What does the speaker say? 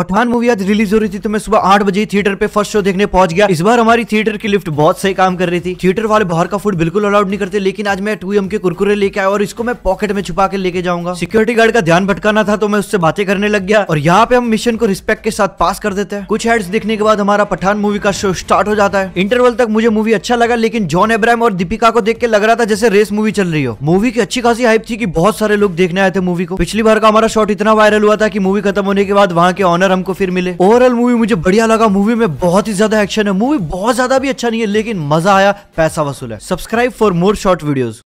Pathan movie आज release हो रही थी तो मैं सुबह आठ बजे थिएटर पे फर्स्ट शो देखने पहुंच गया इस बार हमारी थिएटर की लिफ्ट बहुत सही काम कर रही थी थिएटर वाले बाहर का फूड बिल्कुल अलाउड नहीं करते लेकिन आज मैं टू एम के कुरकुरे लेके आया और इसको मैं पॉकेट में छुपा के लेके जाऊंगा सिक्योरिटी गार्ड का ध्यान भटकाना था तो मैं उससे बातें करने लग गया और यहाँ पे हम मिशन को रिस्पेक्ट के साथ पास कर देते हैं कुछ हेड्स देखने के बाद हमारा पठान मूवी का शो स्टार्ट हो जाता है इंटरवल तक मुझे मूवी अच्छा लगा लेकिन जॉन एब्राहम और दीपिका को देख के लग रहा था जैसे रेस मूवी चल रही हो मूवी की अच्छी खासी हाइप थी की बहुत सारे लोग देखने आए थे मूवी को पिछली बार का हमारा शॉट इतना वायरल हुआ था की मूवी खत्म होने के बाद वहाँ के ऑनर ट्रेलर हमको फिर मिले ओवरऑल मूवी मुझे बढ़िया लगा मूवी में बहुत ही ज्यादा एक्शन है मूवी बहुत ज्यादा भी अच्छा नहीं है लेकिन मजा आया पैसा वसूल है subscribe for more short videos